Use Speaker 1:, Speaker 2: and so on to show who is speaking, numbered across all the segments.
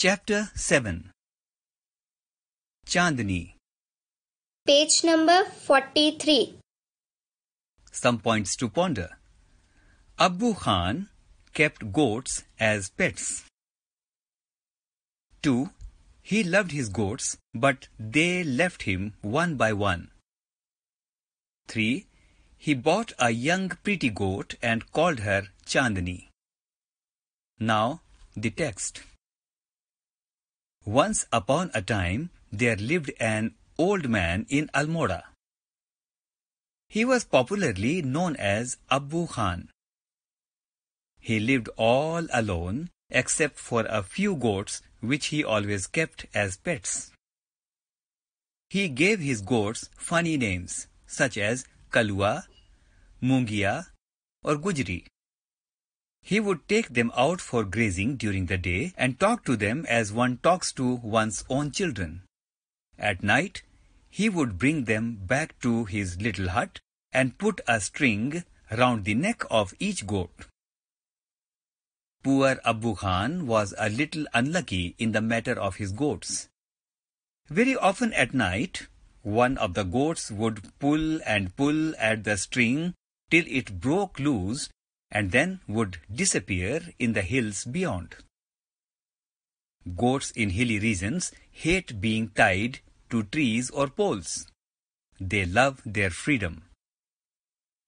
Speaker 1: Chapter 7 Chandni
Speaker 2: Page number 43
Speaker 1: Some points to ponder. Abu Khan kept goats as pets. 2. He loved his goats, but they left him one by one. 3. He bought a young pretty goat and called her Chandni. Now the text. Once upon a time there lived an old man in Almora. He was popularly known as Abu Khan. He lived all alone except for a few goats which he always kept as pets. He gave his goats funny names such as Kalua, Mungia or Gujri. He would take them out for grazing during the day and talk to them as one talks to one's own children. At night, he would bring them back to his little hut and put a string round the neck of each goat. Poor Abu Khan was a little unlucky in the matter of his goats. Very often at night, one of the goats would pull and pull at the string till it broke loose and then would disappear in the hills beyond. Goats in hilly regions hate being tied to trees or poles. They love their freedom.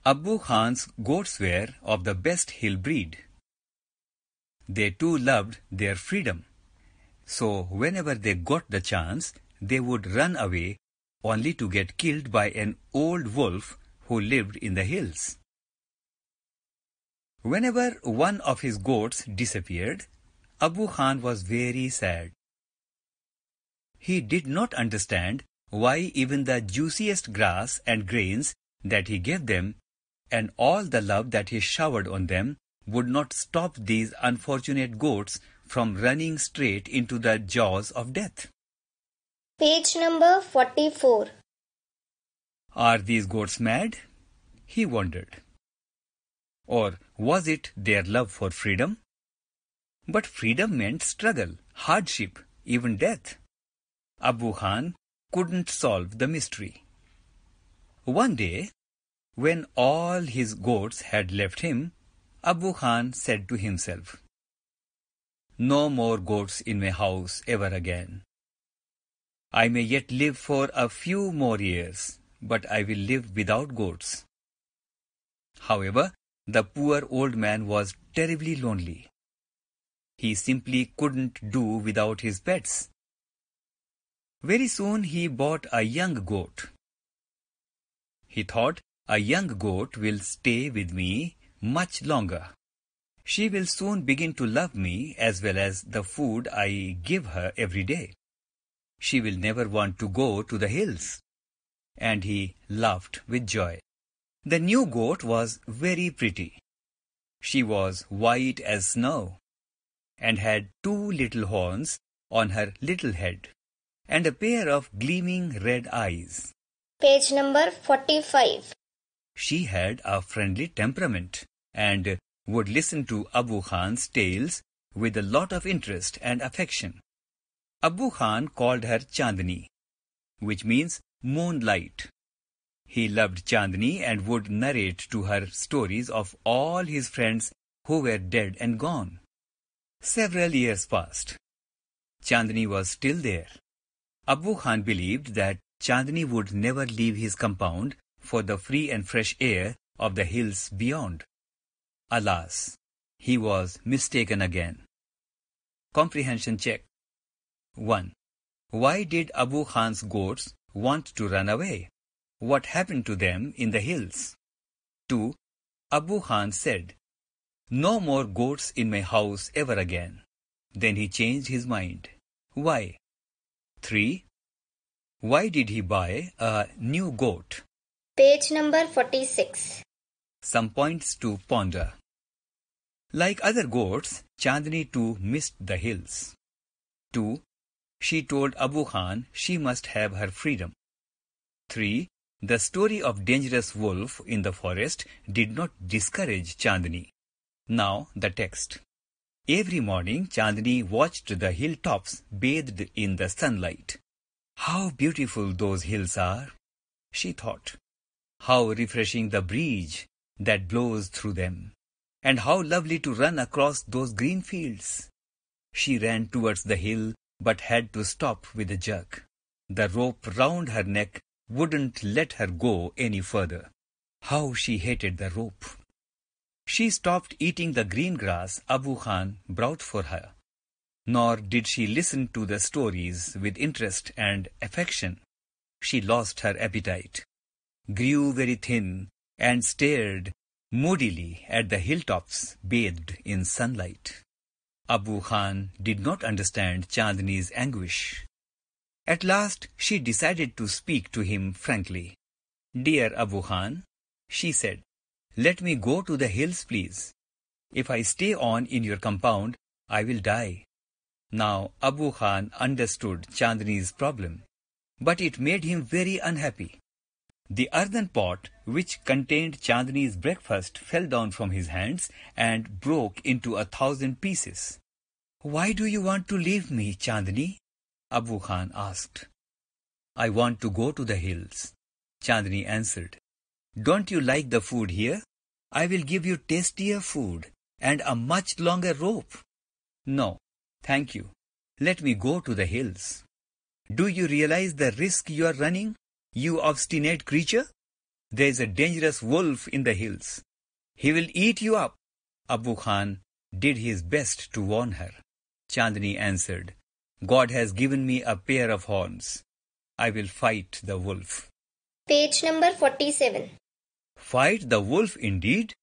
Speaker 1: Abu Khan's goats were of the best hill breed. They too loved their freedom. So whenever they got the chance, they would run away only to get killed by an old wolf who lived in the hills. Whenever one of his goats disappeared, Abu Khan was very sad. He did not understand why even the juiciest grass and grains that he gave them and all the love that he showered on them would not stop these unfortunate goats from running straight into the jaws of death.
Speaker 2: Page number 44.
Speaker 1: Are these goats mad? He wondered. Or was it their love for freedom? But freedom meant struggle, hardship, even death. Abu Khan couldn't solve the mystery. One day, when all his goats had left him, Abu Khan said to himself, No more goats in my house ever again. I may yet live for a few more years, but I will live without goats. However, the poor old man was terribly lonely. He simply couldn't do without his pets. Very soon he bought a young goat. He thought, a young goat will stay with me much longer. She will soon begin to love me as well as the food I give her every day. She will never want to go to the hills. And he laughed with joy. The new goat was very pretty. She was white as snow, and had two little horns on her little head, and a pair of gleaming red eyes.
Speaker 2: Page number 45.
Speaker 1: She had a friendly temperament and would listen to Abu Khan's tales with a lot of interest and affection. Abu Khan called her Chandni, which means moonlight. He loved Chandni and would narrate to her stories of all his friends who were dead and gone. Several years passed. Chandni was still there. Abu Khan believed that Chandni would never leave his compound for the free and fresh air of the hills beyond. Alas, he was mistaken again. Comprehension check. 1. Why did Abu Khan's goats want to run away? what happened to them in the hills. 2. Abu Khan said, No more goats in my house ever again. Then he changed his mind. Why? 3. Why did he buy a new goat?
Speaker 2: Page number 46.
Speaker 1: Some points to ponder. Like other goats, Chandni too missed the hills. 2. She told Abu Khan she must have her freedom. 3. The story of dangerous wolf in the forest did not discourage Chandni. Now the text. Every morning Chandni watched the hilltops bathed in the sunlight. How beautiful those hills are, she thought. How refreshing the breeze that blows through them. And how lovely to run across those green fields. She ran towards the hill but had to stop with a jerk. The rope round her neck wouldn't let her go any further. How she hated the rope! She stopped eating the green grass Abu Khan brought for her, nor did she listen to the stories with interest and affection. She lost her appetite, grew very thin, and stared moodily at the hilltops bathed in sunlight. Abu Khan did not understand Chandni's anguish. At last she decided to speak to him frankly. Dear Abu Khan, she said, let me go to the hills, please. If I stay on in your compound, I will die. Now Abu Khan understood Chandani's problem, but it made him very unhappy. The earthen pot which contained Chandani's breakfast fell down from his hands and broke into a thousand pieces. Why do you want to leave me, Chandani? Abu Khan asked. I want to go to the hills. Chandni answered, Don't you like the food here? I will give you tastier food and a much longer rope. No, thank you. Let me go to the hills. Do you realize the risk you are running, you obstinate creature? There is a dangerous wolf in the hills. He will eat you up. Abu Khan did his best to warn her. Chandni answered, God has given me a pair of horns. I will fight the wolf.
Speaker 2: Page number 47.
Speaker 1: Fight the wolf indeed?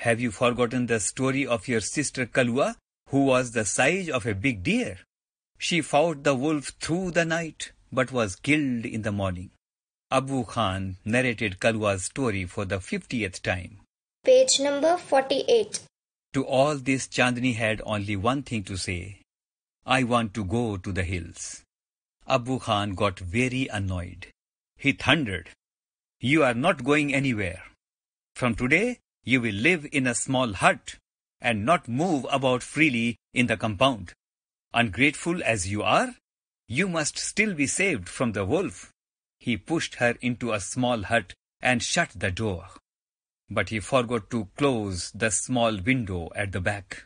Speaker 1: Have you forgotten the story of your sister Kalua, who was the size of a big deer? She fought the wolf through the night, but was killed in the morning. Abu Khan narrated Kalua's story for the 50th time.
Speaker 2: Page number 48.
Speaker 1: To all this, Chandni had only one thing to say I want to go to the hills. Abu Khan got very annoyed. He thundered, You are not going anywhere. From today, you will live in a small hut and not move about freely in the compound. Ungrateful as you are, you must still be saved from the wolf. He pushed her into a small hut and shut the door. But he forgot to close the small window at the back.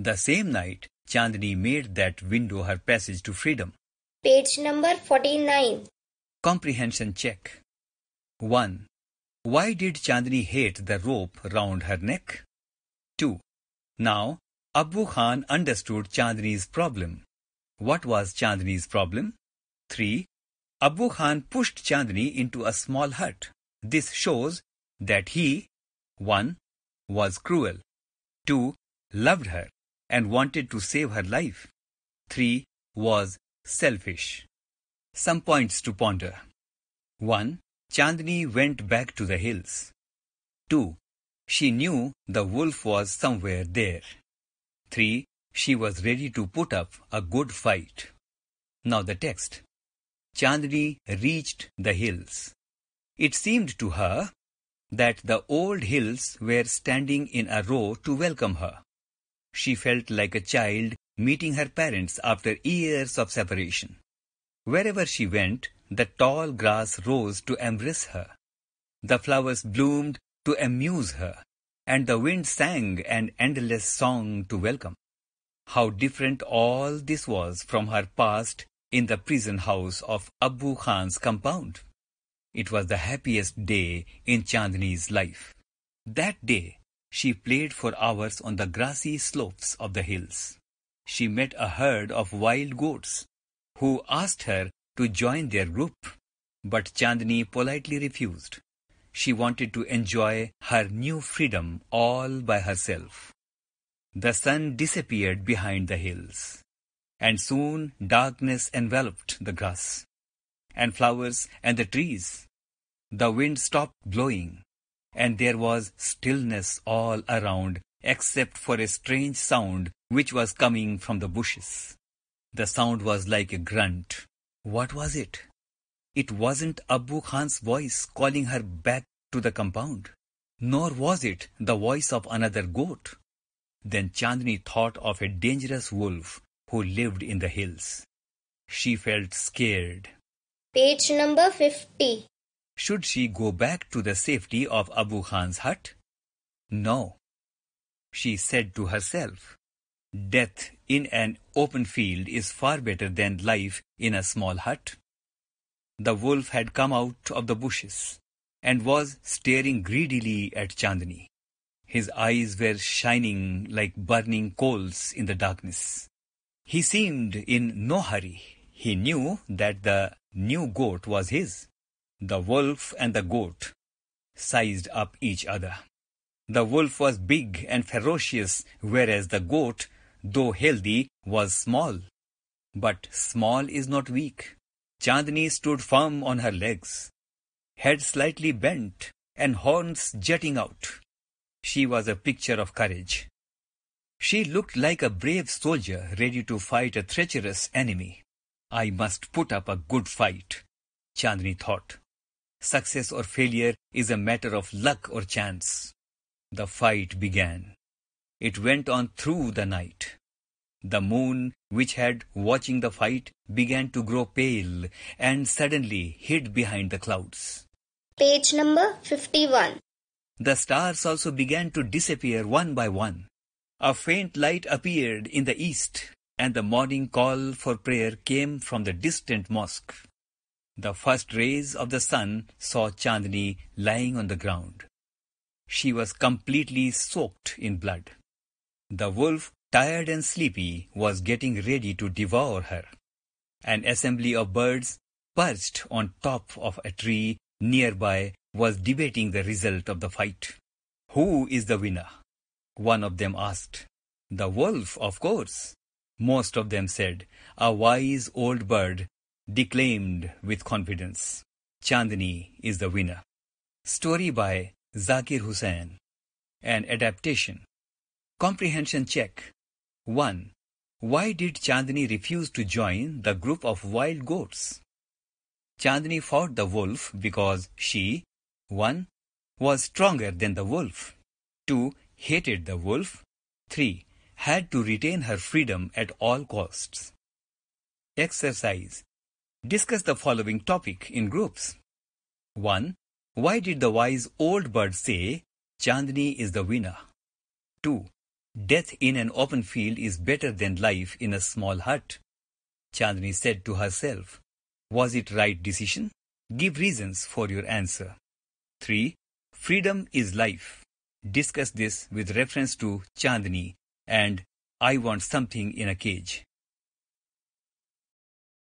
Speaker 1: The same night, Chandni made that window her passage to freedom.
Speaker 2: Page number 49.
Speaker 1: Comprehension check. 1. Why did Chandni hate the rope round her neck? 2. Now, Abu Khan understood Chandni's problem. What was Chandni's problem? 3. Abu Khan pushed Chandni into a small hut. This shows that he, 1. was cruel, 2. loved her, and wanted to save her life. 3. Was selfish. Some points to ponder. 1. Chandni went back to the hills. 2. She knew the wolf was somewhere there. 3. She was ready to put up a good fight. Now the text. Chandni reached the hills. It seemed to her that the old hills were standing in a row to welcome her. She felt like a child meeting her parents after years of separation. Wherever she went, the tall grass rose to embrace her. The flowers bloomed to amuse her, and the wind sang an endless song to welcome. How different all this was from her past in the prison house of Abu Khan's compound. It was the happiest day in Chandni's life. That day, she played for hours on the grassy slopes of the hills. She met a herd of wild goats, who asked her to join their group, but Chandni politely refused. She wanted to enjoy her new freedom all by herself. The sun disappeared behind the hills, and soon darkness enveloped the grass and flowers and the trees. The wind stopped blowing, and there was stillness all around except for a strange sound which was coming from the bushes. The sound was like a grunt. What was it? It wasn't Abu Khan's voice calling her back to the compound, nor was it the voice of another goat. Then Chandni thought of a dangerous wolf who lived in the hills. She felt scared.
Speaker 2: Page number 50
Speaker 1: should she go back to the safety of Abu Khan's hut? No. She said to herself, Death in an open field is far better than life in a small hut. The wolf had come out of the bushes and was staring greedily at Chandni. His eyes were shining like burning coals in the darkness. He seemed in no hurry. He knew that the new goat was his. The wolf and the goat sized up each other. The wolf was big and ferocious, whereas the goat, though healthy, was small. But small is not weak. Chandni stood firm on her legs, head slightly bent and horns jutting out. She was a picture of courage. She looked like a brave soldier ready to fight a treacherous enemy. I must put up a good fight, Chandni thought. Success or failure is a matter of luck or chance. The fight began. It went on through the night. The moon, which had watching the fight, began to grow pale and suddenly hid behind the clouds.
Speaker 2: Page number 51.
Speaker 1: The stars also began to disappear one by one. A faint light appeared in the east, and the morning call for prayer came from the distant mosque. The first rays of the sun saw Chandni lying on the ground. She was completely soaked in blood. The wolf, tired and sleepy, was getting ready to devour her. An assembly of birds perched on top of a tree nearby was debating the result of the fight. Who is the winner? One of them asked. The wolf, of course. Most of them said, a wise old bird declaimed with confidence, Chandni is the winner. Story by Zakir Hussain. An adaptation. Comprehension check. 1. Why did Chandni refuse to join the group of wild goats? Chandni fought the wolf because she, 1. was stronger than the wolf, 2. hated the wolf, 3. had to retain her freedom at all costs. Exercise discuss the following topic in groups. 1. Why did the wise old bird say, Chandni is the winner? 2. Death in an open field is better than life in a small hut. Chandni said to herself, Was it right decision? Give reasons for your answer. 3. Freedom is life. Discuss this with reference to Chandni and I want something in a cage.